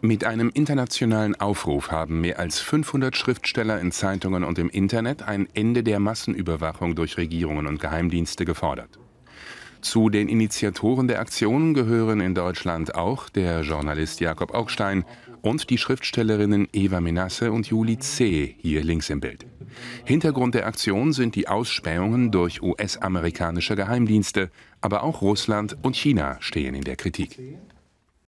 Mit einem internationalen Aufruf haben mehr als 500 Schriftsteller in Zeitungen und im Internet ein Ende der Massenüberwachung durch Regierungen und Geheimdienste gefordert. Zu den Initiatoren der Aktionen gehören in Deutschland auch der Journalist Jakob Augstein und die Schriftstellerinnen Eva Menasse und Julie C. hier links im Bild. Hintergrund der Aktion sind die Ausspähungen durch US-amerikanische Geheimdienste, aber auch Russland und China stehen in der Kritik.